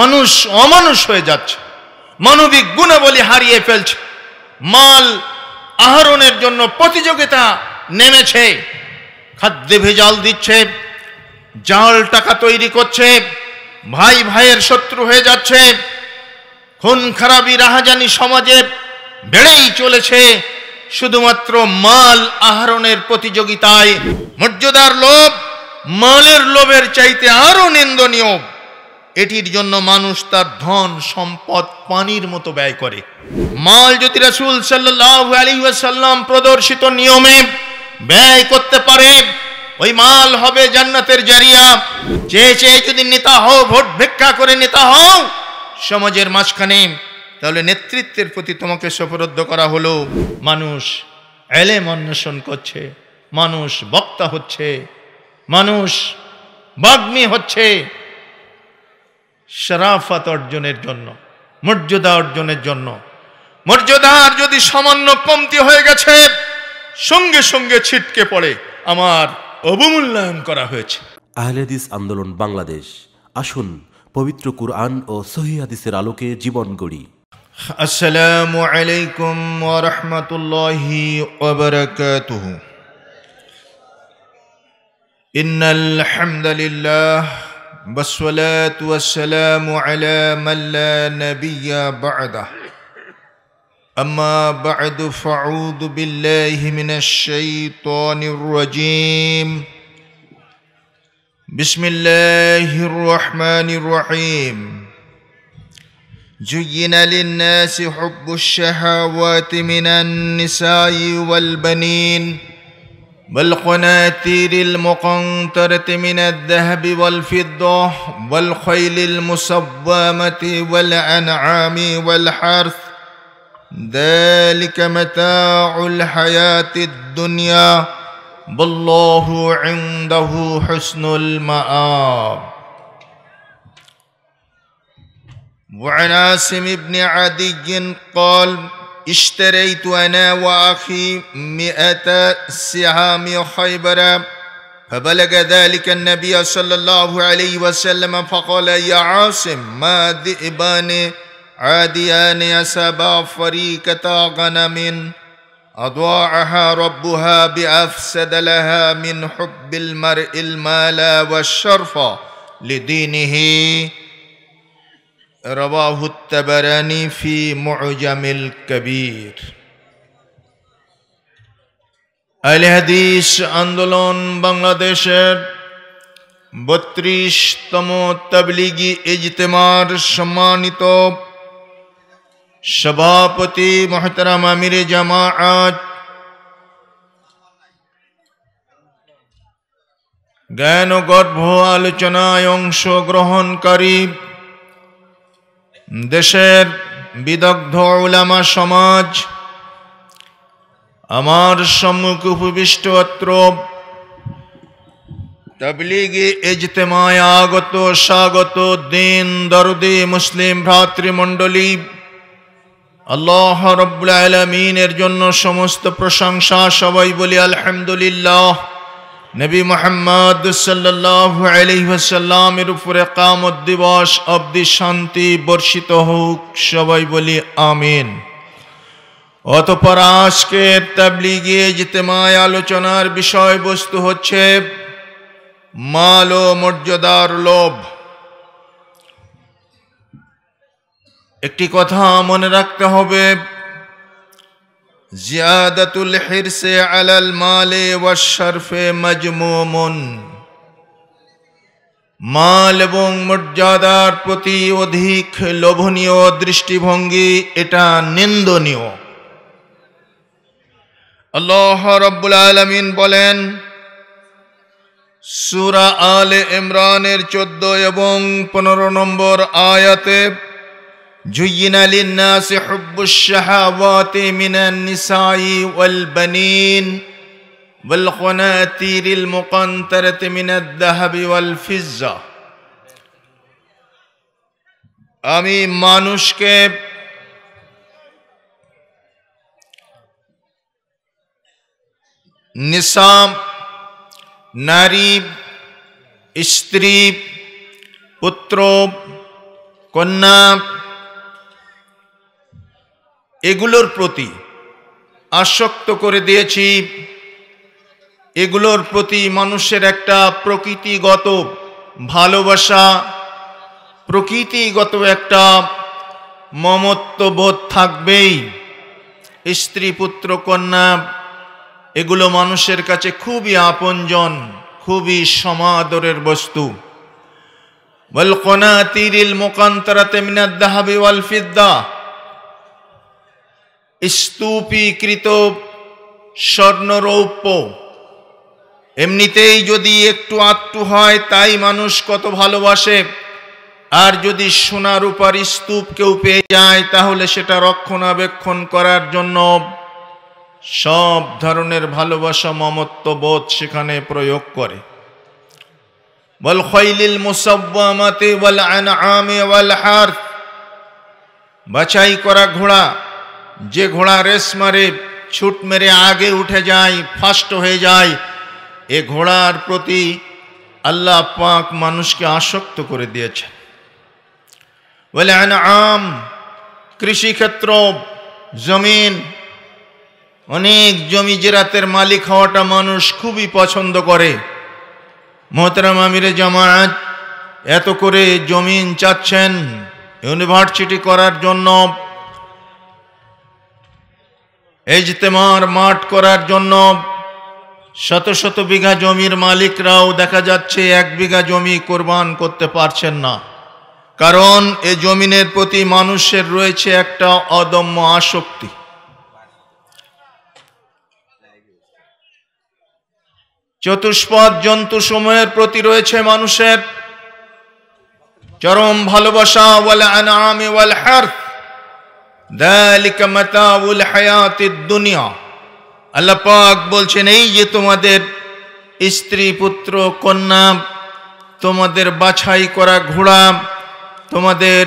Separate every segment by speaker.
Speaker 1: মানুষ অমানুষ হয়ে যাচ্ছে মানবিক গুণাবলী হারিয়ে ফেলছে মাল আহরণের জন্য প্রতিযোগিতা নেমেছে খাদ্যে ভেজাল দিচ্ছে জাল টাকা তৈরি করছে ভাই ভাইয়ের শত্রু হয়ে যাচ্ছে খুন খারাপি রাহাজানি সমাজে বেড়েই চলেছে শুধুমাত্র মাল আহরণের প্রতিযোগিতায় মর্যাদার লোভ মালের লোভের চাইতে আরও নিন্দনীয় এটির জন্য মানুষ তার ধন সম্পদ পানির মতো ব্যয় করে মাল যদি রাসুল সাল্লাহ আলী প্রদর্শিত নিয়মে ব্যয় করতে পারে ওই মাল হবে জান্নাতের জারিয়া চেয়ে চেয়ে যদি নেতা হও ভোট ভিক্ষা করে নেতা হও সমাজের মাঝখানে তাহলে নেতৃত্বের প্রতি তোমাকে সফরদ্ধ করা হলো মানুষ এলেম অন্বেষণ করছে মানুষ বক্তা হচ্ছে মানুষ বাগ্মী হচ্ছে শরাফত অর্জনের জন্য মর্যাদা অর্জনের জন্য মর্যাদার যদি সামান্য কমতি হয়ে গেছে সঙ্গে সঙ্গে ছিটকে পড়ে আমার অবমূল্যায়ন করা হয়েছে আহলেদিস আন্দোলন বাংলাদেশ আসুন পবিত্র কুরআন ও সহিদের আলোকে জীবন গড়ি আসসালামু আলাইকুম ওরহমতুল্লাহি ওবরাকাতুহু ইন্নাল হামদুলিল্লাহ والصلاة والسلام على من لا نبي بعده أما بعد فأعوذ بالله من الشيطان الرجيم بسم الله الرحمن الرحيم زين للناس حب الشهوات من النساء والبنين والقناتير المقنطرة من الذهب والفضة والخيل المصومة والأنعام والحرث ذلك متاع الحياة الدنيا والله عنده حسن المآب وعن عاصم بن عدي قال اشتريت أنا وأخي مئة سهام خيبر فبلغ ذلك النبي صلى الله عليه وسلم فقال يا عاصم ما ذئبان عاديان أسابا فريقة غنم أضاعها ربها بأفسد لها من حب المرء المال والشرف لدينه رواه ফি في معجم আলহাদিস আন্দোলন বাংলাদেশের বত্রিশতম তবলিগি ইজতেমার সম্মানিত সভাপতি মহতারাম আমির জামাআত জ্ঞানগর্ভ আলোচনায় অংশগ্রহণকারী দেশের বিদগ্ধ ওলামা সমাজ আমার সম্মুখ উপবিষ্ট অত্র তবলিগি ইজতেমায় আগত স্বাগত দিন দরদি মুসলিম ভ্রাতৃমণ্ডলী আল্লাহ রবুল আলমিনের জন্য সমস্ত প্রশংসা সবাই বলি আলহামদুলিল্লাহ নবী মোহাম্মদ সাল্লাসাল্লামের উপরে কামত দিবস অব্দি শান্তি বর্ষিত হোক সবাই বলি আমিন অতপর আজকের তাবলিগে মায় আলোচনার বিষয়বস্তু হচ্ছে মাল ও মর্যাদার লোভ একটি কথা মনে রাখতে হবে জিয়াদাতুল হিরসে আলাল মালে ওয়াশরফে মজমুমুন মাল এবং মর্যাদার প্রতি অধিক লোভনীয় দৃষ্টিভঙ্গি এটা নিন্দনীয় আল্লাহ রব্বুল আলমিন বলেন সুরা আলে ইমরানের চোদ্দ এবং পনেরো নম্বর আয়াতে جين للناس حب الشهوات من النساء والبنين والقناطير المقنطرة من الذهب والفزة أمي مانوشك نسام ناريب স্ত্রী পুত্র কন্যা এগুলোর প্রতি আসক্ত করে দিয়েছি এগুলোর প্রতি মানুষের একটা প্রকৃতিগত ভালোবাসা প্রকৃতিগত একটা মমত্ববোধ থাকবেই স্ত্রী পুত্র কন্যা এগুলো মানুষের কাছে খুবই আপনজন খুবই সমাদরের বস্তু বল কনা তিরিল মোকান্তরা তেমিনাদ্দাহাবি ওয়াল ফিদ্দা স্তূপীকৃত স্বর্ণরৌপ্য এমনিতেই যদি একটু আটটু হয় তাই মানুষ কত ভালোবাসে আর যদি সোনা রূপার স্তূপ কেউ পেয়ে যায় তাহলে সেটা রক্ষণাবেক্ষণ করার জন্য সব ধরনের ভালোবাসা মমত্ব বোধ সেখানে প্রয়োগ করে বল খৈলিল মুসব্বামাতে বল আমে ওয়াল হার বাছাই করা ঘোড়া যে ঘোড়া রেস মারে ছুট মেরে আগে উঠে যায় ফাস্ট হয়ে যায় এ ঘোড়ার প্রতি আল্লাহ পাক মানুষকে আসক্ত করে দিয়েছেন বলে আম কৃষিক্ষেত্র জমিন অনেক জমি জেরাতের মালিক হওয়াটা মানুষ খুবই পছন্দ করে মহতারাম আমিরে জামায়াত এত করে জমিন চাচ্ছেন ইউনিভার্সিটি করার জন্য এজতেমার মাঠ করার জন্য শত শত বিঘা জমির মালিকরাও দেখা যাচ্ছে এক বিঘা জমি কোরবান করতে পারছেন না কারণ এ জমিনের প্রতি মানুষের রয়েছে একটা অদম্য আসক্তি চতুষ্পদ জন্তু সময়ের প্রতি রয়েছে মানুষের চরম ভালোবাসা ওয়াল আনামি ওয়াল হার্থ আল্লাপাক বলছেন এই যে তোমাদের স্ত্রী পুত্র কন্যা তোমাদের বাছাই করা ঘোড়া তোমাদের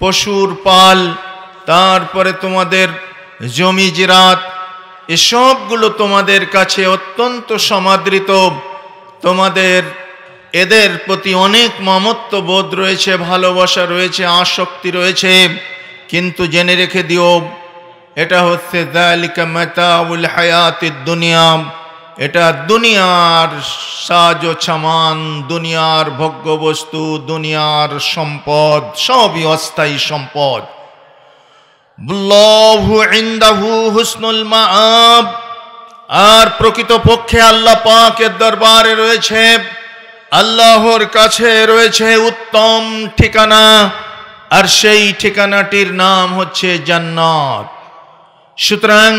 Speaker 1: পশুর পাল তারপরে তোমাদের জমি জিরাত এসবগুলো তোমাদের কাছে অত্যন্ত সমাদৃত তোমাদের এদের প্রতি অনেক মমত্ব বোধ রয়েছে ভালোবাসা রয়েছে আসক্তি রয়েছে কিন্তু জেনে রেখে দিও এটা হচ্ছে জালিকা মেতাউল হায়াতের দুনিয়া এটা দুনিয়ার সাজ সামান দুনিয়ার ভোগ্য বস্তু দুনিয়ার সম্পদ সবই অস্থায়ী সম্পদ হুসনুল আর প্রকৃত পক্ষে আল্লাহ পাকের দরবারে রয়েছে আল্লাহর কাছে রয়েছে উত্তম ঠিকানা আর সেই ঠিকানাটির নাম হচ্ছে জান্নাত সুতরাং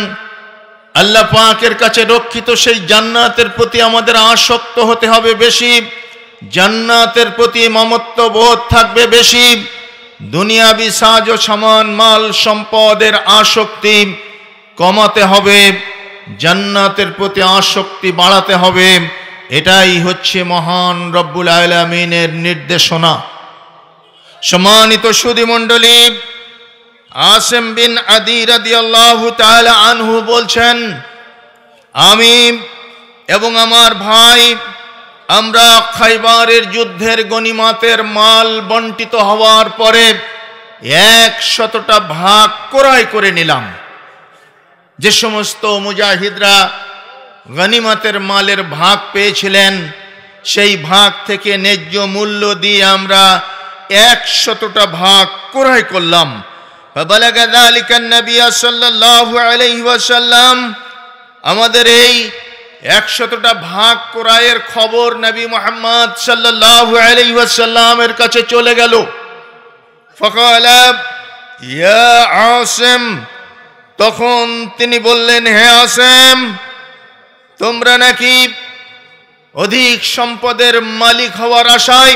Speaker 1: আল্লাহ পাকের কাছে রক্ষিত সেই জান্নাতের প্রতি আমাদের আসক্ত হতে হবে বেশি জান্নাতের প্রতি মমত্ব বোধ থাকবে বেশি দুনিয়াবি সাজ ও সমান মাল সম্পদের আসক্তি কমাতে হবে জান্নাতের প্রতি আসক্তি বাড়াতে হবে এটাই হচ্ছে মহান রব্বুল আলমিনের নির্দেশনা সম্মানিত সুদী মন্ডলী আসেম বিন আদি রাদিয়াল্লাহু তাআলা আনহু বলছেন আমি এবং আমার ভাই আমরা খাইবারের যুদ্ধের গণিমাতের মাল বন্টিত হওয়ার পরে এক শতটা ভাগ ক্রয় করে নিলাম যে সমস্ত মুজাহিদরা গণিমাতের মালের ভাগ পেয়েছিলেন সেই ভাগ থেকে ন্যায্য মূল্য দিয়ে আমরা একশতটা ভাগ ক্রয় করলাম আমাদের এই একশতটা ভাগ কোরআয়ের খবর নবী মোহাম্মদ সাল্লাহু আলহিহাসাল্লামের কাছে চলে গেল আসেম তখন তিনি বললেন হে আসেম তোমরা নাকি অধিক সম্পদের মালিক হওয়ার আশায়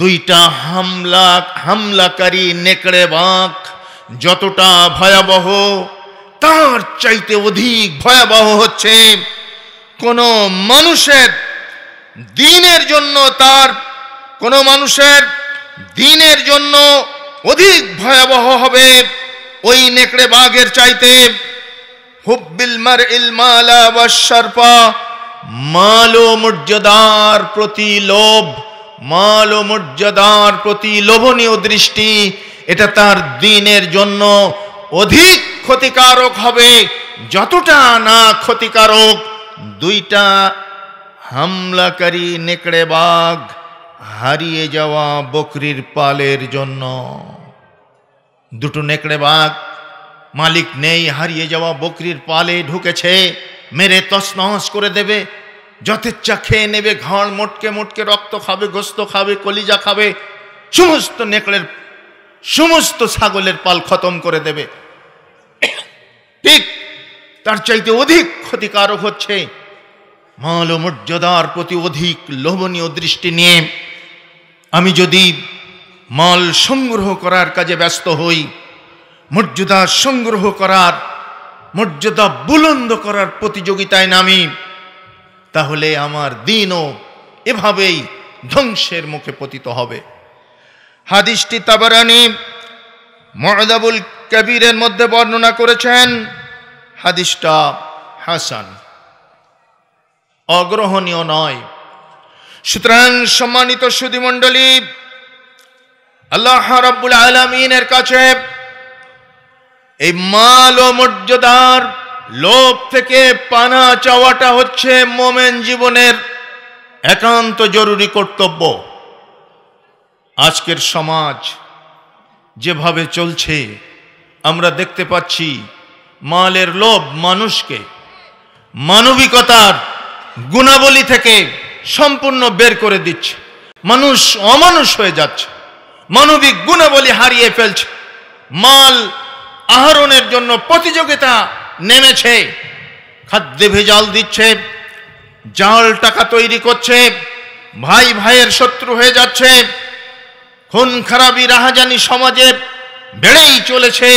Speaker 1: দুইটা হামলা হামলাকারী নেকড়ে বাঁক যতটা ভয়াবহ তার চাইতে অধিক ভয়াবহ হচ্ছে কোনো মানুষের দিনের জন্য তার কোনো মানুষের দিনের জন্য অধিক ভয়াবহ হবে ওই নেকড়ে বাঘের চাইতে হুব্বিল মার ইলমালা বা মালো মর্যাদার প্রতি লোভ মাল ও মর্যাদার প্রতি লোভনীয় দৃষ্টি এটা তার দিনের জন্য অধিক ক্ষতিকারক হবে যতটা না ক্ষতিকারক দুইটা হামলাকারী নেকড়ে বাঘ হারিয়ে যাওয়া বকরির পালের জন্য দুটো নেকড়ে বাঘ মালিক নেই হারিয়ে যাওয়া বকরির পালে ঢুকেছে মেরে তসনহস করে দেবে যথেচ্ছা খেয়ে নেবে ঘর মোটকে মোটকে রক্ত খাবে গোস্ত খাবে কলিজা খাবে সমস্ত নেকড়ের সমস্ত ছাগলের পাল খতম করে দেবে ঠিক তার চাইতে অধিক ক্ষতিকারক হচ্ছে মাল ও মর্যাদার প্রতি অধিক লোভনীয় দৃষ্টি নিয়ে আমি যদি মাল সংগ্রহ করার কাজে ব্যস্ত হই মর্যাদা সংগ্রহ করার মর্যাদা বুলন্দ করার প্রতিযোগিতায় নামি তাহলে আমার দিনও এভাবেই ধ্বংসের মুখে পতিত হবে হাদিসটি তাবারানি মরদাবুল কবিরের মধ্যে বর্ণনা করেছেন হাদিসটা হাসান অগ্রহণীয় নয় সুতরাং সম্মানিত সুধিমণ্ডলী আল্লাহ রাব্বুল আলমিনের কাছে এই মাল ও মর্যাদার লোভ থেকে পানা চাওয়াটা হচ্ছে মোমেন জীবনের একান্ত জরুরি কর্তব্য আজকের সমাজ যেভাবে চলছে আমরা দেখতে পাচ্ছি মালের লোভ মানুষকে মানবিকতার গুণাবলী থেকে সম্পূর্ণ বের করে দিচ্ছে মানুষ অমানুষ হয়ে যাচ্ছে মানবিক গুণাবলী হারিয়ে ফেলছে মাল আহরণের জন্য প্রতিযোগিতা নেমেছে খাদ্যে ভেজাল দিচ্ছে জাল টাকা তৈরি করছে ভাই ভাইয়ের শত্রু হয়ে যাচ্ছে খুন খারাপি রাহাজানি সমাজে বেড়েই চলেছে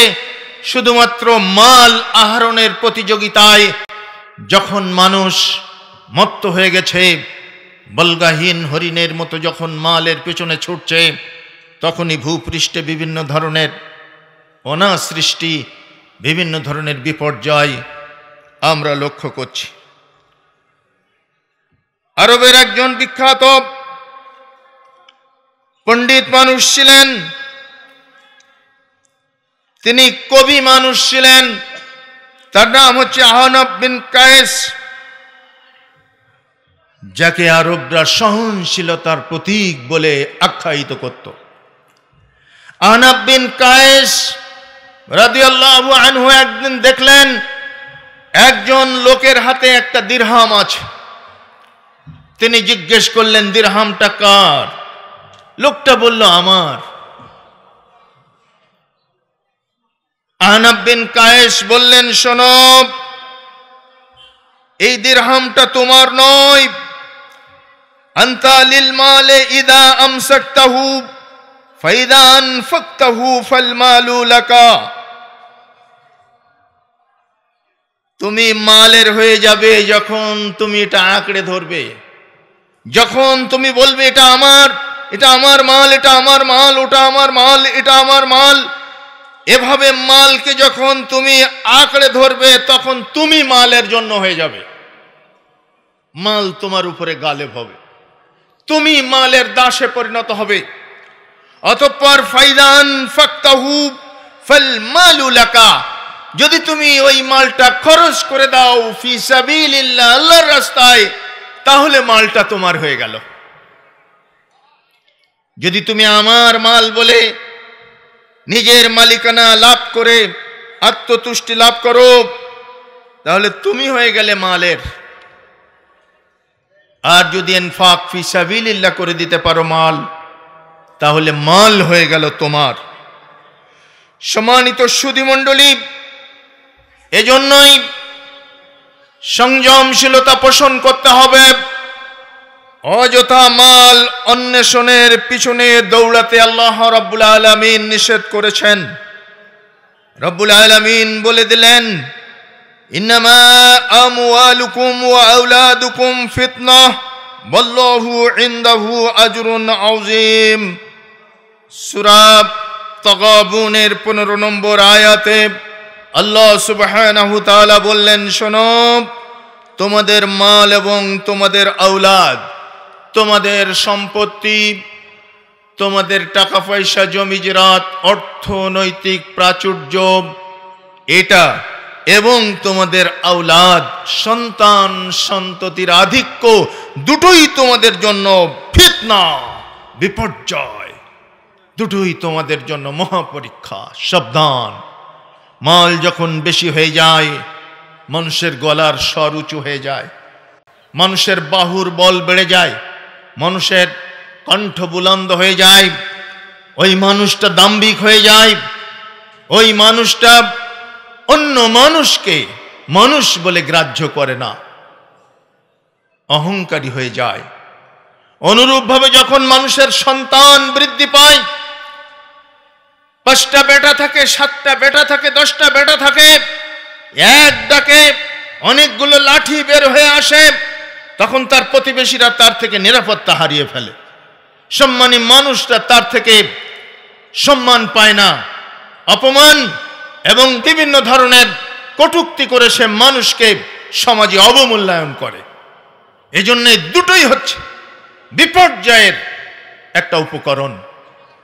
Speaker 1: শুধুমাত্র মাল আহরণের প্রতিযোগিতায় যখন মানুষ মত্ত হয়ে গেছে বলগাহীন হরিণের মতো যখন মালের পেছনে ছুটছে তখনই ভূপৃষ্ঠে বিভিন্ন ধরনের অনাসৃষ্টি সৃষ্টি বিভিন্ন ধরনের বিপর্যয় আমরা লক্ষ্য করছি আরবের একজন বিখ্যাত পণ্ডিত মানুষ ছিলেন তিনি কবি মানুষ ছিলেন তার নাম হচ্ছে আহনব বিন কায়েস যাকে আরবরা সহনশীলতার প্রতীক বলে আখ্যায়িত করত আহনব বিন কায়েস রাদিয়াল্লাহু আনহু একদিন দেখলেন একজন লোকের হাতে একটা দীর্হাম আছে তিনি জিজ্ঞেস করলেন দীর্হামটা কার লোকটা বলল আমার আহনাব বিন কায়েস বললেন শোনব এই দীর্হামটা তোমার নয় আন্তালিল মালে ইদা আমসাকতাহু ফাইদান ফাকতাহু ফাল মালু লাকা তুমি মালের হয়ে যাবে যখন তুমি এটা আঁকড়ে ধরবে যখন তুমি বলবে এটা আমার এটা আমার মাল এটা আমার মাল ওটা আমার মাল এটা আমার মাল এভাবে মালকে যখন তুমি আঁকড়ে ধরবে তখন তুমি মালের জন্য হয়ে যাবে মাল তোমার উপরে গালেব হবে তুমি মালের দাসে পরিণত হবে অতঃপর ফাইদান ফাক্তাহু ফল মালুলাকা যদি তুমি ওই মালটা খরচ করে দাও আল্লাহর রাস্তায় তাহলে মালটা তোমার হয়ে গেল যদি তুমি আমার মাল বলে নিজের মালিকানা লাভ করে আত্মতুষ্টি লাভ করো তাহলে তুমি হয়ে গেলে মালের আর যদি এনফাক ফিসাবিল্লা করে দিতে পারো মাল তাহলে মাল হয়ে গেল তোমার সম্মানিত সুদী মণ্ডলী এজন্যই সংযমশীলতা পোষণ করতে হবে অযথা মাল অন্বেষণের পিছনে দৌড়াতে আল্লাহ রব্বুল আলামিন নিষেধ করেছেন রব্বুল আলামিন বলে দিলেন ইন্নামা আমওয়ালুকুম ওয়া আওলাদুকুম ফিতনাহ ওয়াল্লাহু ইনদাহু আজরুন আযীম সূরা তাগাবুনের 15 নম্বর আয়াতে আল্লাহ সুবাহ বললেন শোনো তোমাদের মাল এবং তোমাদের আউলাদ তোমাদের সম্পত্তি তোমাদের টাকা পয়সা জমিজরাত অর্থনৈতিক প্রাচুর্য এটা এবং তোমাদের আউলাদ সন্তান সন্ততির আধিক্য দুটোই তোমাদের জন্য ফিতনা বিপর্যয় দুটোই তোমাদের জন্য মহাপরীক্ষা সাবধান মাল যখন বেশি হয়ে যায় মানুষের গলার স্বর উঁচু হয়ে যায় মানুষের বাহুর বল বেড়ে যায় মানুষের কণ্ঠ বুলন্দ হয়ে যায় ওই মানুষটা দাম্বিক হয়ে যায় ওই মানুষটা অন্য মানুষকে মানুষ বলে গ্রাহ্য করে না অহংকারী হয়ে যায় অনুরূপভাবে যখন মানুষের সন্তান বৃদ্ধি পায় পাঁচটা বেটা থাকে সাতটা বেটা থাকে দশটা বেটা থাকে এক ডাকে অনেকগুলো লাঠি বের হয়ে আসে তখন তার প্রতিবেশীরা তার থেকে নিরাপত্তা হারিয়ে ফেলে সম্মানী মানুষরা তার থেকে সম্মান পায় না অপমান এবং বিভিন্ন ধরনের কটুক্তি করে সে মানুষকে সমাজে অবমূল্যায়ন করে এজন্য দুটোই হচ্ছে বিপর্যয়ের একটা উপকরণ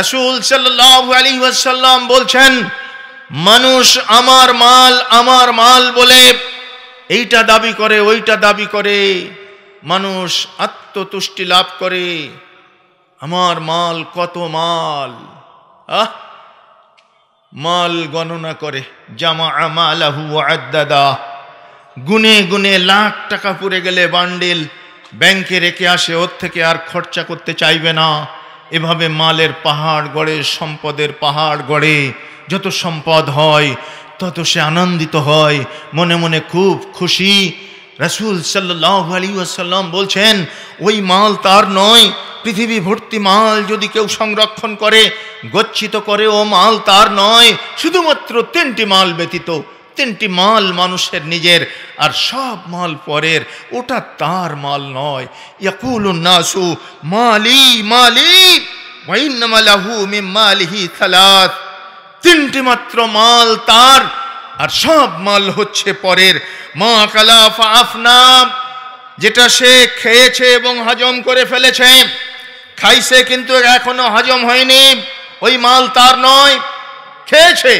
Speaker 1: রসুল সাল্লাম বলছেন মানুষ আমার মাল আমার মাল বলে এইটা দাবি করে ওইটা দাবি করে মানুষ আত্মতুষ্টি লাভ করে আমার মাল কত মাল আহ মাল গণনা করে জামা আহু আদাদা গুনে গুনে লাখ টাকা পুড়ে গেলে বান্ডেল ব্যাংকে রেখে আসে ওর থেকে আর খরচা করতে চাইবে না এভাবে মালের পাহাড় গড়ে সম্পদের পাহাড় গড়ে যত সম্পদ হয় তত সে আনন্দিত হয় মনে মনে খুব খুশি রাসুল সাল্লাহ আলী আসাল্লাম বলছেন ওই মাল তার নয় পৃথিবী ভর্তি মাল যদি কেউ সংরক্ষণ করে গচ্ছিত করে ও মাল তার নয় শুধুমাত্র তিনটি মাল ব্যতীত তিনটি মাল মানুষের নিজের আর সব মাল পরের ওটা তার মাল নয় ইয়াকুলুন্নাসু মালি মালি ওয়াইন্নামালাহু মিম মালিহি খালাত তিনটি মাত্র মাল তার আর সব মাল হচ্ছে পরের মা কালাফ আফনাম যেটা সে খেয়েছে এবং হজম করে ফেলেছে খাইছে কিন্তু এখনো হজম হয়নি ওই মাল তার নয় খেয়েছে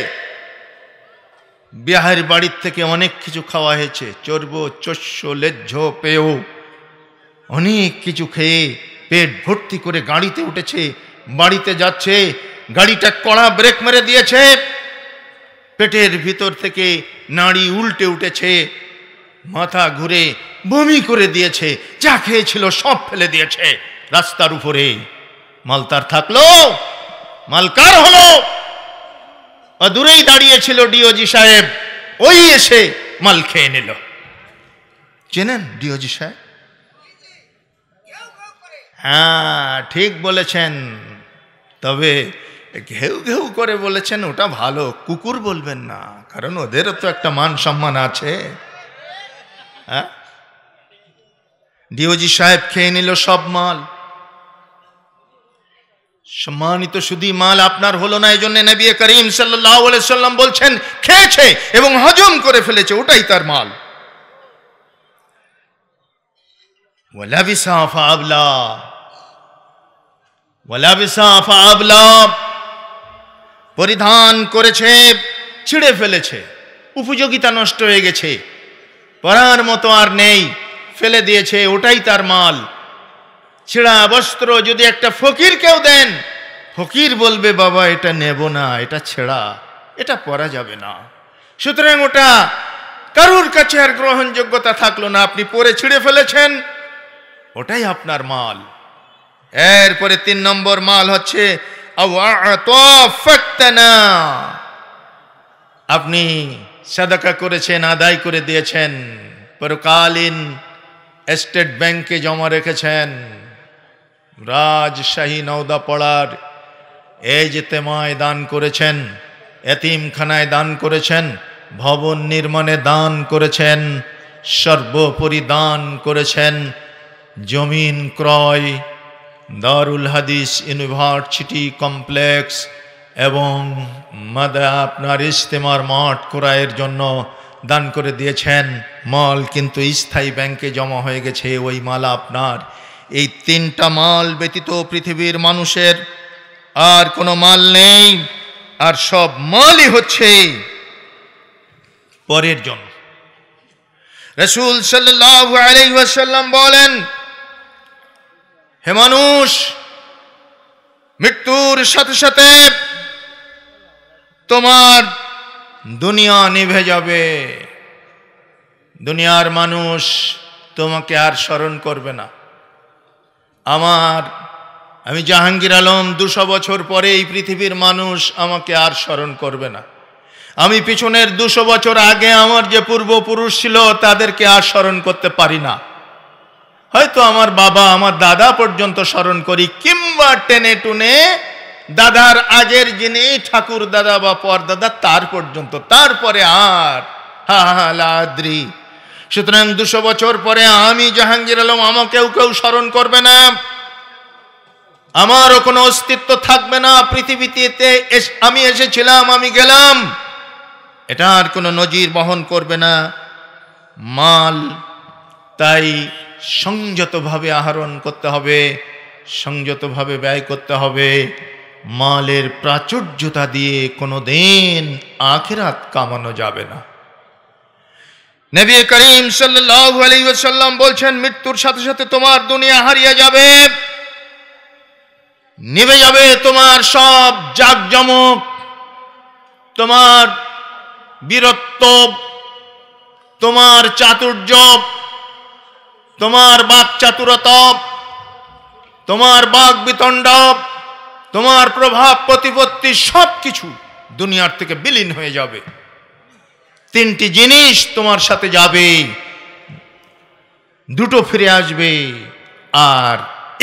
Speaker 1: বিহারের বাড়ির থেকে অনেক কিছু খাওয়া হয়েছে চর্ব চস্য লেজ্জ পেয়েও অনেক কিছু খেয়ে পেট ভর্তি করে গাড়িতে উঠেছে বাড়িতে যাচ্ছে গাড়িটা কড়া ব্রেক মেরে দিয়েছে পেটের ভিতর থেকে নাড়ি উল্টে উঠেছে মাথা ঘুরে বমি করে দিয়েছে যা খেয়েছিল সব ফেলে দিয়েছে রাস্তার উপরে মালতার থাকলো মালকার হলো দূরেই দাঁড়িয়েছিল ডিওজি সাহেব ওই এসে মাল খেয়ে নিল চেনেন ডিওজি সাহেব হ্যাঁ ঠিক বলেছেন তবে ঘেউ ঘেউ করে বলেছেন ওটা ভালো কুকুর বলবেন না কারণ ওদেরও তো একটা মান সম্মান আছে হ্যাঁ ডিওজি সাহেব খেয়ে নিল সব মাল সম্মানিত সুদী মাল আপনার হলো না এই জন্য নবী করিম সাল্লাম বলছেন খেয়েছে এবং হজম করে ফেলেছে ওটাই তার মাল পরিধান করেছে ছিঁড়ে ফেলেছে উপযোগিতা নষ্ট হয়ে গেছে পরার মতো আর নেই ফেলে দিয়েছে ওটাই তার মাল ছেঁড়া বস্ত্র যদি একটা ফকির কেউ দেন ফকির বলবে বাবা এটা নেব না এটা ছেঁড়া এটা পরা যাবে না সুতরাং ওটা কারুর কাছে আর গ্রহণযোগ্যতা থাকলো না আপনি পরে ছিঁড়ে ফেলেছেন ওটাই আপনার মাল এরপরে তিন নম্বর মাল হচ্ছে আপনি সাদাকা করেছেন আদায় করে দিয়েছেন পরকালীন স্টেট ব্যাংকে জমা রেখেছেন রাজশাহী নওদাপাড়ার এই যে তেমায় দান করেছেন এতিমখানায় দান করেছেন ভবন নির্মাণে দান করেছেন সর্বোপরি দান করেছেন জমিন ক্রয় দারুল হাদিস ইউনিভার্সিটি কমপ্লেক্স এবং মাদা আপনার ইজতেমার মাঠ ক্রয়ের জন্য দান করে দিয়েছেন মাল কিন্তু স্থায়ী ব্যাংকে জমা হয়ে গেছে ওই মাল আপনার এই তিনটা মাল ব্যতীত পৃথিবীর মানুষের আর কোনো মাল নেই আর সব মালই হচ্ছে পরের জন্য রসুল সাল্লাহ আলাইসাল্লাম বলেন হে মানুষ মৃত্যুর সাথে সাথে তোমার দুনিয়া নিভে যাবে দুনিয়ার মানুষ তোমাকে আর স্মরণ করবে না আমার আমি জাহাঙ্গীর আলম দুশো বছর পরে এই পৃথিবীর মানুষ আমাকে আর স্মরণ করবে না আমি পিছনের দুশো বছর আগে আমার যে পূর্বপুরুষ ছিল তাদেরকে আর স্মরণ করতে পারি না হয়তো আমার বাবা আমার দাদা পর্যন্ত স্মরণ করি কিংবা টেনে টুনে দাদার আগের যিনি ঠাকুর দাদা বা দাদা তার পর্যন্ত তারপরে আর হা হা লাদ্রি সুতরাং দুশো বছর পরে আমি জাহাঙ্গীর আলম আমাকেও কেউ স্মরণ করবে না আমারও কোনো অস্তিত্ব থাকবে না পৃথিবীতে আমি এসেছিলাম আমি গেলাম এটা আর কোনো নজির বহন করবে না মাল তাই সংযতভাবে আহরণ করতে হবে সংযতভাবে ব্যয় করতে হবে মালের প্রাচুর্যতা দিয়ে কোনো দিন আখেরাত কামানো যাবে না নবী করিম সাল্লু আলী ওসাল্লাম বলছেন মৃত্যুর সাথে সাথে তোমার দুনিয়া হারিয়ে যাবে নিবে যাবে তোমার সব জাকজমক তোমার বীরত্ব তোমার চাতুর্য তোমার বাক চাতুরতপ তোমার বাক বিতণ্ডব তোমার প্রভাব প্রতিপত্তি সব কিছু দুনিয়ার থেকে বিলীন হয়ে যাবে তিনটি জিনিস তোমার সাথে যাবে দুটো ফিরে আসবে আর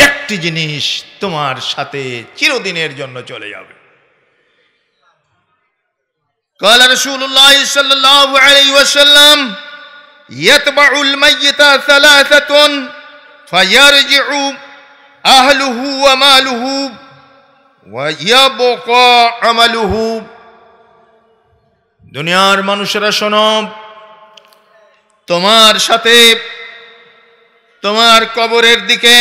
Speaker 1: একটি জিনিস তোমার সাথে চিরদিনের জন্য চলে যাবে قال رسول الله صلى الله عليه وسلم يتبع الميت ثلاثة فيرجع أهله وماله ويبقى عمله দুনিয়ার মানুষেরা শোনো তোমার সাথে তোমার কবরের দিকে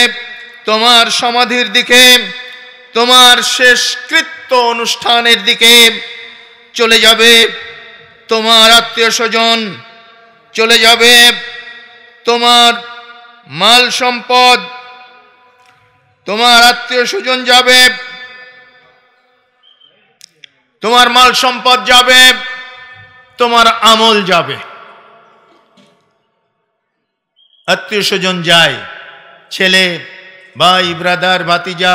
Speaker 1: তোমার সমাধির দিকে তোমার শেষ কৃত্য অনুষ্ঠানের দিকে চলে যাবে তোমার আত্মীয় স্বজন চলে যাবে তোমার মাল সম্পদ তোমার আত্মীয় স্বজন যাবে তোমার মাল সম্পদ যাবে তোমার আমল যাবে আত্মীয় স্বজন যায় ছেলে ভাই ব্রাদার ভাতিজা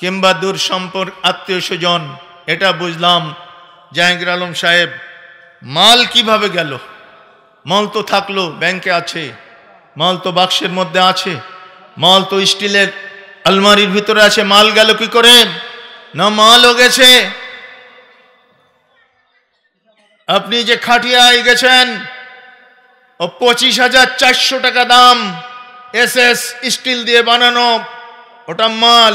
Speaker 1: কিংবা দূর সম্পর্ক আত্মীয় স্বজন এটা বুঝলাম জাহাঙ্গীর আলম সাহেব মাল কিভাবে গেল মল তো থাকলো ব্যাংকে আছে মল তো বাক্সের মধ্যে আছে মল তো স্টিলের আলমারির ভিতরে আছে মাল গেল কি করে না মালও গেছে আপনি যে খাটিয়ায় গেছেন ও পঁচিশ হাজার চারশো টাকা দাম এস এস স্টিল দিয়ে বানানো ওটা মাল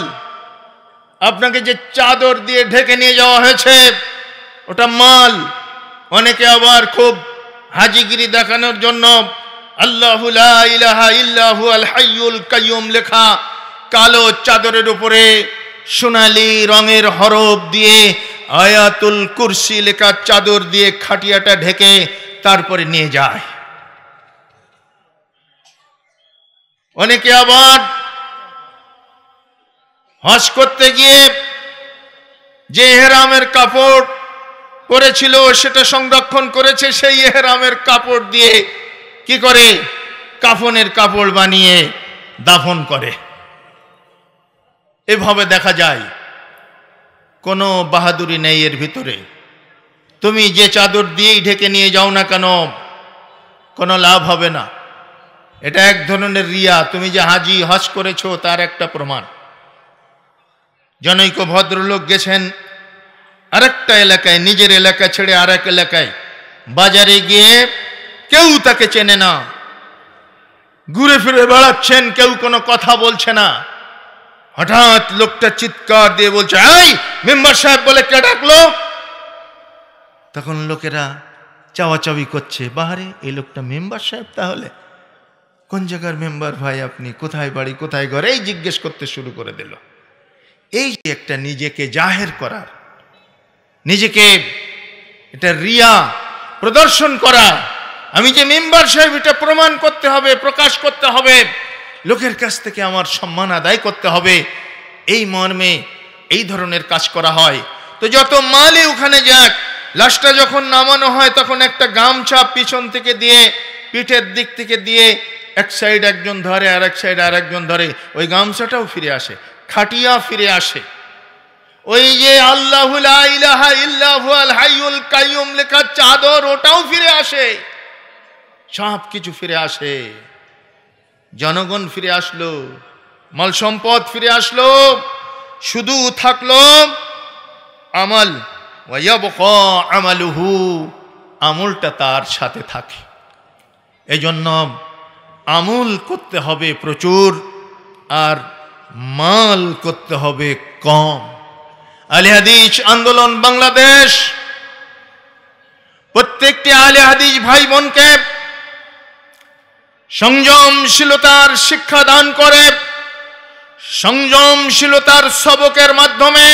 Speaker 1: আপনাকে যে চাদর দিয়ে ঢেকে নিয়ে যাওয়া হয়েছে ওটা মাল অনেকে আবার খুব হাজিগিরি দেখানোর জন্য লেখা কালো চাদরের উপরে সোনালি রঙের হরফ দিয়ে আয়াতুল কুরসি লেখা চাদর দিয়ে খাটিয়াটা ঢেকে তারপরে নিয়ে যায় অনেকে আবার হস করতে গিয়ে যে এহেরামের কাপড় পরেছিল সেটা সংরক্ষণ করেছে সেই এহেরামের কাপড় দিয়ে কি করে কাফনের কাপড় বানিয়ে দাফন করে এভাবে দেখা যায় কোনো বাহাদুরি নেই এর ভিতরে তুমি যে চাদর দিয়েই ঢেকে নিয়ে যাও না কেন কোনো লাভ হবে না এটা এক ধরনের রিয়া তুমি যে হাজি হজ করেছো তার একটা প্রমাণ জনৈক ভদ্রলোক গেছেন আরেকটা এলাকায় নিজের এলাকা ছেড়ে আর এক এলাকায় বাজারে গিয়ে কেউ তাকে চেনে না ঘুরে ফিরে বেড়াচ্ছেন কেউ কোনো কথা বলছে না হঠাৎ লোকটা চিৎকার দিয়ে বলছে এই মেম্বার সাহেব বলে কে ডাকলো তখন লোকেরা চাওয়াচাওয়ি করছে বাহারে এই লোকটা মেম্বার সাহেব তাহলে কোন জায়গার মেম্বার ভাই আপনি কোথায় বাড়ি কোথায় ঘরে এই জিজ্ঞেস করতে শুরু করে দিল এই যে একটা নিজেকে জাহের করার নিজেকে এটা রিয়া প্রদর্শন করা আমি যে মেম্বার সাহেব এটা প্রমাণ করতে হবে প্রকাশ করতে হবে লোকের কাছ থেকে আমার সম্মান আদায় করতে হবে এই মর্মে এই ধরনের কাজ করা হয় তো যত মালে ওখানে যাক লাশটা যখন নামানো হয় তখন একটা গামছা পিছন থেকে দিয়ে পিঠের দিক থেকে দিয়ে এক সাইড একজন ধরে আর এক সাইড আর একজন ধরে ওই গামছাটাও ফিরে আসে খাটিয়া ফিরে আসে ওই যে আল্লাহুল আল হাইউল কাইয়ুম চাদর ওটাও ফিরে আসে সব কিছু ফিরে আসে জনগণ ফিরে আসলো মাল সম্পদ ফিরে আসলো শুধু থাকলো আমল আমালুহু আমলটা তার সাথে থাকে এজন্য আমুল করতে হবে প্রচুর আর মাল করতে হবে কম আলে হাদিস আন্দোলন বাংলাদেশ প্রত্যেকটি আলে হাদিস ভাই বোনকে সংযমশীলতার শিক্ষা দান করে সংযমশীলতার সবকের মাধ্যমে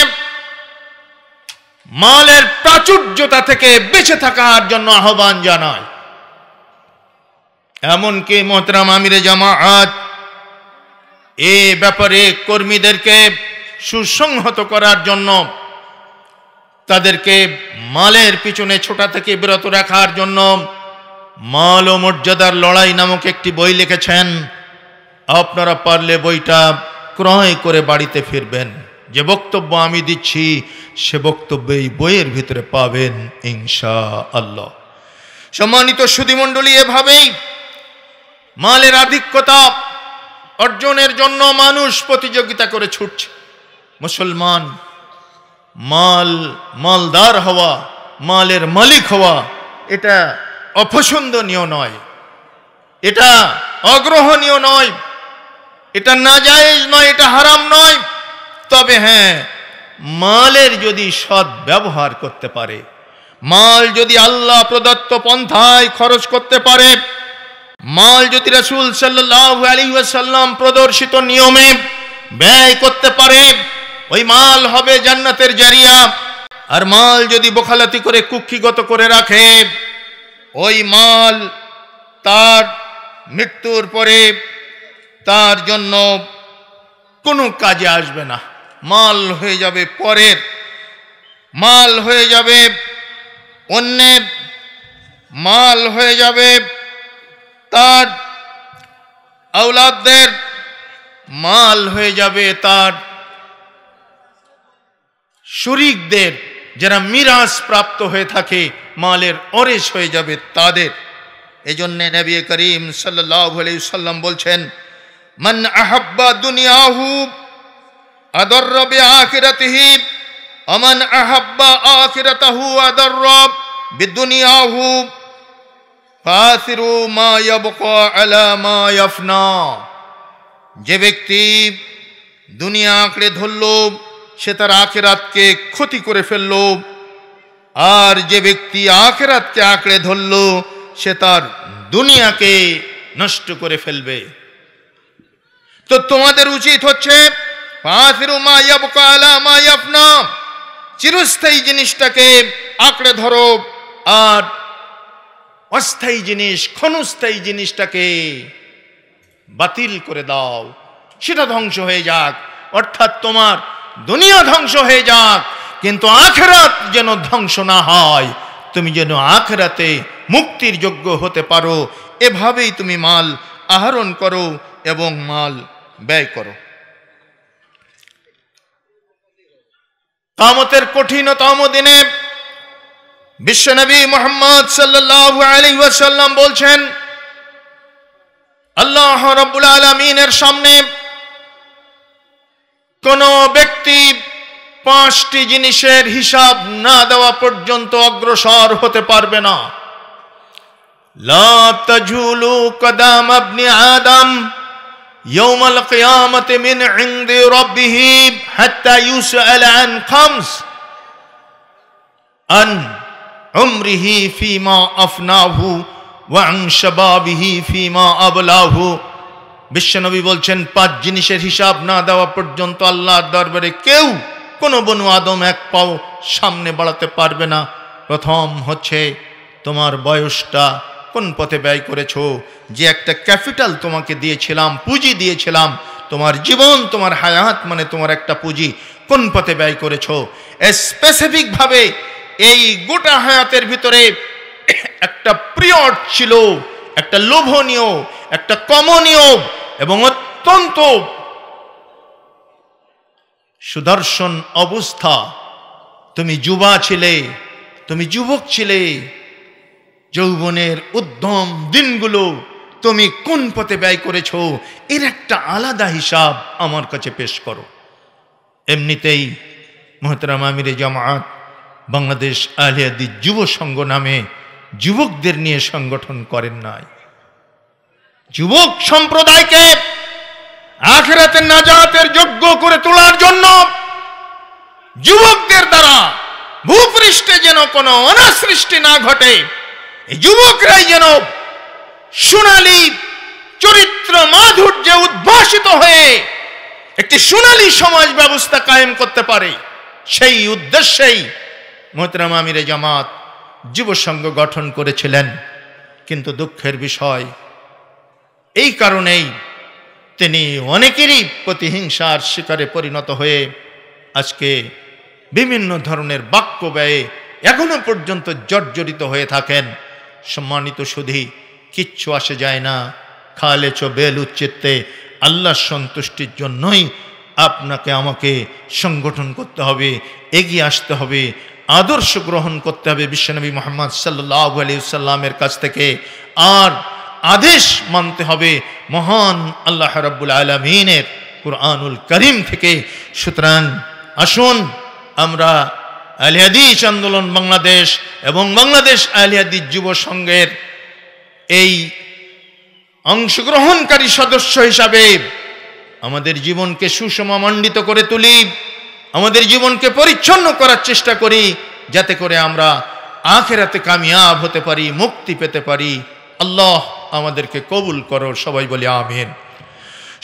Speaker 1: মালের প্রাচুর্যতা থেকে বেঁচে থাকার জন্য আহ্বান জানায় এমনকি মোহতরাম আমিরে জামাত এ ব্যাপারে কর্মীদেরকে সুসংহত করার জন্য তাদেরকে মালের পিছনে ছোটা থেকে বিরত রাখার জন্য মাল ও মর্যাদার লড়াই নামক একটি বই লিখেছেন আপনারা পারলে বইটা ক্রয় করে বাড়িতে ফিরবেন যে বক্তব্য আমি দিচ্ছি সে বক্তব্য এই বইয়ের ভিতরে পাবেন ইনশা আল্লাহ সম্মানিত সুধিমণ্ডলী এভাবেই মালের আধিক্যতা অর্জনের জন্য মানুষ প্রতিযোগিতা করে ছুটছে মুসলমান মাল মালদার হওয়া মালের মালিক হওয়া এটা অপছন্দনীয় নয় এটা অগ্রহণীয় নয় এটা না নাজায়েজ নয় এটা হারাম নয় তবে হ্যাঁ মালের যদি সৎ ব্যবহার করতে পারে মাল যদি আল্লাহ প্রদত্ত পন্থায় খরচ করতে পারে মাল যদি রাসুল সাল্লাহ আলী সাল্লাম প্রদর্শিত নিয়মে ব্যয় করতে পারে ওই মাল হবে জান্নাতের জারিয়া আর মাল যদি বোখালাতি করে কুক্ষিগত করে রাখে ওই মাল তার মৃত্যুর পরে তার জন্য কোনো কাজে আসবে না মাল হয়ে যাবে পরের মাল হয়ে যাবে অন্যের মাল হয়ে যাবে তার আউলাদদের মাল হয়ে যাবে তার শরিকদের যারা মিরাজ প্রাপ্ত হয়ে থাকে মালের অরেশ হয়ে যাবে তাদের এই জন্যে নবী করিম সাল্লাহ সাল্লাম বলছেন মন আহব্বা দুনিয়াহু আদর রবে আখিরাতহিব অমন আহব্বা আখিরাতাহু আদর রব বিদুনিয়াহু ফাসিরু মা ইয়াবকা আলা মা ইয়াফনা যে ব্যক্তি দুনিয়া আঁকড়ে ধরল সে তার আখেরাতকে ক্ষতি করে ফেলল আর যে ব্যক্তি আখেরাতকে আঁকড়ে ধরল সে তার দুনিয়াকে নষ্ট করে ফেলবে তো তোমাদের উচিত হচ্ছে চিরস্থায়ী জিনিসটাকে আঁকড়ে ধরো আর অস্থায়ী জিনিস ক্ষণস্থায়ী জিনিসটাকে বাতিল করে দাও সেটা ধ্বংস হয়ে যাক অর্থাৎ তোমার দুনিয়া ধ্বংস হয়ে যাক কিন্তু আখেরাত যেন ধ্বংস না হয় তুমি যেন আখেরাতে মুক্তির যোগ্য হতে পারো এভাবেই তুমি মাল আহরণ করো এবং মাল ব্যয় করো কামতের কঠিনতম দিনে বিশ্বনবী মোহাম্মদ সাল্লাহ আলী ওয়াসাল্লাম বলছেন আল্লাহ রবুল আলমিনের সামনে কোন ব্যক্তি পাঁচটি জিনিসের হিসাব না দেওয়া পর্যন্ত অগ্রসর হতে পারবে না লাজুলু কদাম আপনি আদম ইউমল কিয়ামত মিন ইন্দি রব্বিহি হাত্তা ইউসুআল আন খামস আন উমরিহি ফিমা আফনাহু ওয়া ফিমা আবলাহু বিশ্বনবী বলছেন পাঁচ জিনিসের হিসাব না দেওয়া পর্যন্ত আল্লাহর দরবারে কেউ কোনো বনু আদম এক পাও সামনে বাড়াতে পারবে না প্রথম হচ্ছে তোমার বয়সটা কোন পথে ব্যয় করেছ যে একটা ক্যাপিটাল তোমাকে দিয়েছিলাম পুঁজি দিয়েছিলাম তোমার জীবন তোমার হায়াত মানে তোমার একটা পুঁজি কোন পথে ব্যয় করেছ স্পেসিফিকভাবে এই গোটা হায়াতের ভিতরে একটা প্রিয় ছিল একটা লোভনীয় একটা কমনীয় এবং অত্যন্ত সুদর্শন অবস্থা তুমি যুবা ছিলে তুমি যুবক ছিলে যৌবনের উদ্যম দিনগুলো তুমি কোন পথে ব্যয় করেছ এর একটা আলাদা হিসাব আমার কাছে পেশ করো এমনিতেই মহতরাম আমিরে জামাত বাংলাদেশ আলিয়াদি যুব সংঘ নামে যুবকদের নিয়ে সংগঠন করেন নাই যুবক সম্প্রদায়কে আখেরাতে নাজাতের যোগ্য করে তোলার জন্য যুবকদের দ্বারা ভূপৃষ্ঠে যেন কোনো অনাসৃষ্টি না ঘটে যুবকরাই যেন সোনালী চরিত্র মাধুর্যে উদ্ভাসিত হয়ে একটি সোনালী সমাজ ব্যবস্থা কায়েম করতে পারে সেই উদ্দেশ্যেই মোহতরাম আমিরে জামাত যুব সংঘ গঠন করেছিলেন কিন্তু দুঃখের বিষয় এই কারণেই তিনি অনেকেরই প্রতিহিংসার শিকারে পরিণত হয়ে আজকে বিভিন্ন ধরনের বাক্য ব্যয়ে এখনো পর্যন্ত জর্জরিত হয়ে থাকেন সম্মানিত সুধি কিচ্ছু আসে যায় না খালেচ বেল উচ্চিত্তে আল্লাহর সন্তুষ্টির জন্যই আপনাকে আমাকে সংগঠন করতে হবে এগিয়ে আসতে হবে আদর্শ গ্রহণ করতে হবে বিশ্বনবী মোহাম্মদ সাল্লাহ আলী সাল্লামের কাছ থেকে আর আদেশ মানতে হবে মহান আল্লাহ রব্বুল আলমিনের কুরআনুল করিম থেকে সুতরাং আসুন আমরা আলিয়াদিস আন্দোলন বাংলাদেশ এবং বাংলাদেশ আলিয়াদিস যুব সংঘের এই অংশগ্রহণকারী সদস্য হিসাবে আমাদের জীবনকে সুষমামণ্ডিত করে তুলি আমাদের জীবনকে পরিচ্ছন্ন করার চেষ্টা করি যাতে করে আমরা আখেরাতে কামিয়াব হতে পারি মুক্তি পেতে পারি আল্লাহ আমাদেরকে কবুল করো সবাই বলি আমিন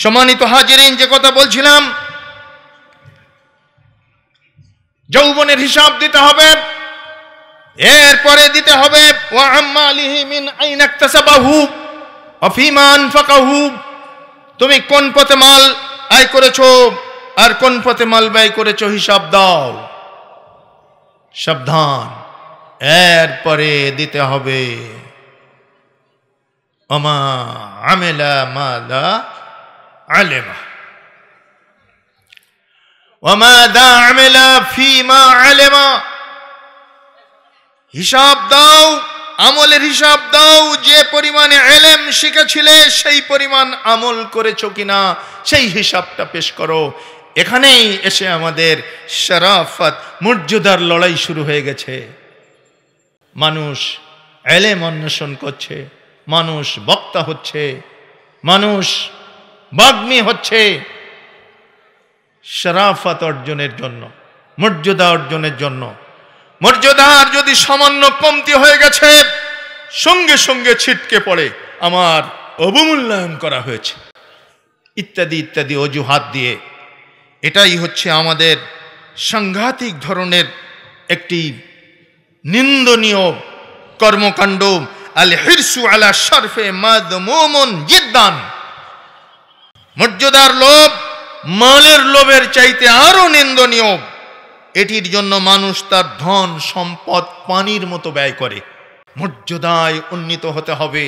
Speaker 1: সম্মানিত হাজিরিন যে কথা বলছিলাম যৌবনের হিসাব দিতে হবে এরপরে দিতে হবে তুমি কোন পথে মাল আয় করেছো আর কোন পথে মাল ব্যয় করেছো হিসাব দাও সাবধান এরপরে দিতে হবে আমেলা আমেলা আলেমা হিসাব দাও আমলের হিসাব দাও যে পরিমাণে এলেম শিখেছিলে সেই পরিমাণ আমল করেছ কিনা সেই হিসাবটা পেশ করো এখানেই এসে আমাদের শরাফত মর্যাদার লড়াই শুরু হয়ে গেছে মানুষ এলেম অন্বেষণ করছে মানুষ বক্তা হচ্ছে মানুষ বাগ্মি হচ্ছে শরাফত অর্জনের জন্য মর্যাদা অর্জনের জন্য মর্যাদার যদি সামান্য কমতি হয়ে গেছে সঙ্গে সঙ্গে ছিটকে পড়ে আমার অবমূল্যায়ন করা হয়েছে ইত্যাদি ইত্যাদি অজুহাত দিয়ে এটাই হচ্ছে আমাদের সাংঘাতিক ধরনের একটি নিন্দনীয় কর্মকাণ্ড আল হিরসু আলা শরফে মোমন জিদ্দান মর্যাদার লোভ মালের লোভের চাইতে আরো নিন্দনীয় এটির জন্য মানুষ তার ধন সম্পদ পানির মতো ব্যয় করে মর্যাদায় উন্নীত হতে হবে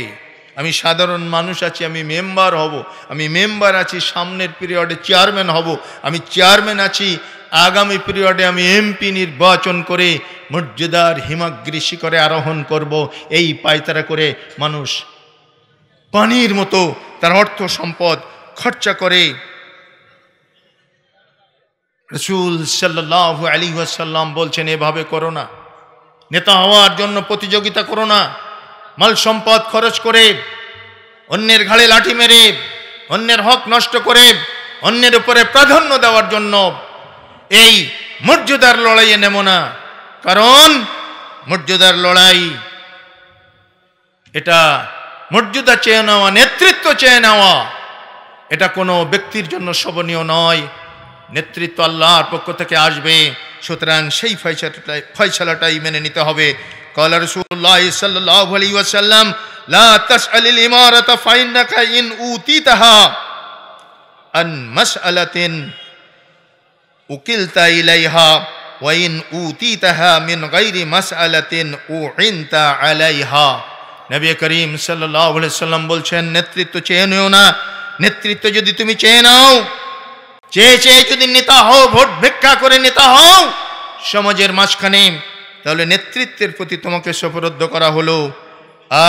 Speaker 1: আমি সাধারণ মানুষ আছি আমি মেম্বার হব আমি মেম্বার আছি সামনের পিরিয়ডে চেয়ারম্যান হব আমি চেয়ারম্যান আছি আগামী পিরিয়ডে আমি এমপি নির্বাচন করে মর্যাদার হিমাগ্রী শিখরে আরোহণ করব এই পায়তারা করে মানুষ পানির মতো তার অর্থ সম্পদ খরচা করে রসুল সাল্লাহ আলী আসাল্লাম বলছেন এভাবে করো না নেতা হওয়ার জন্য প্রতিযোগিতা করো না মাল সম্পদ খরচ করে অন্যের ঘাড়ে লাঠি মেরে অন্যের হক নষ্ট করে অন্যের উপরে প্রাধান্য দেওয়ার জন্য এই মর্যাদার লড়াইয়ে নেব না কারণ মর্যাদার লড়াই এটা মর্যাদা চেয়ে নেওয়া নেতৃত্ব চেয়ে নেওয়া এটা কোনো ব্যক্তির জন্য শোভনীয় নয় নেতৃত্ব আল্লাহর পক্ষ থেকে আসবে সুতরাং সেই ফয়সালাটাই ফয়সালাটাই মেনে নিতে হবে قال رسول الله صلى ওয়াসাল্লাম লা وسلم لا تسأل الإمارة فإنك إن উকিলতা ইলাইহা ওয়াইন উতিতাহা মিন গাইরি মাসআলাতিন উইনতা আলাইহা নবী করিম সাল্লাল্লাহু আলাইহি সাল্লাম বলছেন নেতৃত্ব চেয়ে নিও না নেতৃত্ব যদি তুমি চেয়ে নাও চেয়ে চেয়ে যদি নেতা হও ভোট ভিক্ষা করে নেতা হও সমাজের মাঝখানে তাহলে নেতৃত্বের প্রতি তোমাকে সফরদ্ধ করা হলো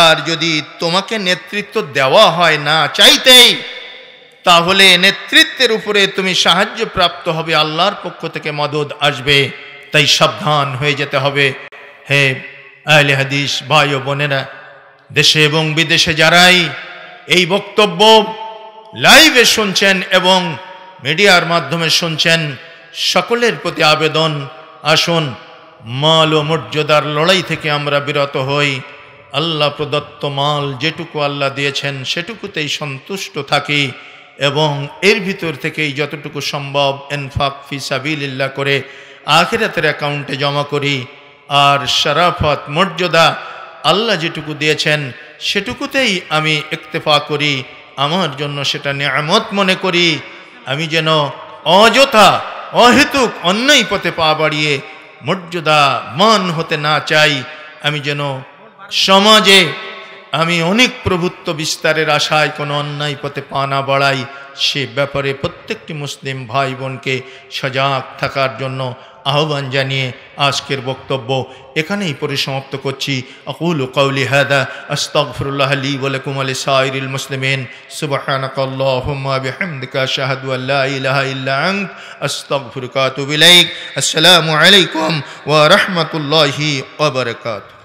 Speaker 1: আর যদি তোমাকে নেতৃত্ব দেওয়া হয় না চাইতেই তাহলে নেতৃত্বের উপরে তুমি সাহায্য প্রাপ্ত হবে আল্লাহর পক্ষ থেকে মদত আসবে তাই সাবধান হয়ে যেতে হবে হে আহলে হাদিস ভাই ও বোনেরা দেশে এবং বিদেশে যারাই এই বক্তব্য লাইভে শুনছেন এবং মিডিয়ার মাধ্যমে শুনছেন সকলের প্রতি আবেদন আসুন মাল ও মর্যাদার লড়াই থেকে আমরা বিরত হই আল্লাহ প্রদত্ত মাল যেটুকু আল্লাহ দিয়েছেন সেটুকুতেই সন্তুষ্ট থাকি এবং এর ভিতর থেকেই যতটুকু সম্ভব এনফাক ফিসাবিল্লা করে আখিরাতের অ্যাকাউন্টে জমা করি আর সারাফত মর্যাদা আল্লাহ যেটুকু দিয়েছেন সেটুকুতেই আমি ইকতেফা করি আমার জন্য সেটা নিয়ামত মনে করি আমি যেন অযথা অহেতুক অন্যই পথে পা বাড়িয়ে মর্যাদা মান হতে না চাই আমি যেন সমাজে আমি অনেক প্রভুত্ব বিস্তারের আশায় কোনো অন্যায় পথে পানা বাড়াই সে ব্যাপারে প্রত্যেকটি মুসলিম ভাই বোনকে সজাগ থাকার জন্য আহ্বান জানিয়ে আজকের বক্তব্য এখানেই পরিসমাপ্ত করছি আকুল কৌলি হাদা আস্তফরুল্লাহ আলী ওয়ালাকুম আলী সাইরুল আল্লাহ আসসালামু আলাইকুম ওয়া রাহমাতুল্লাহি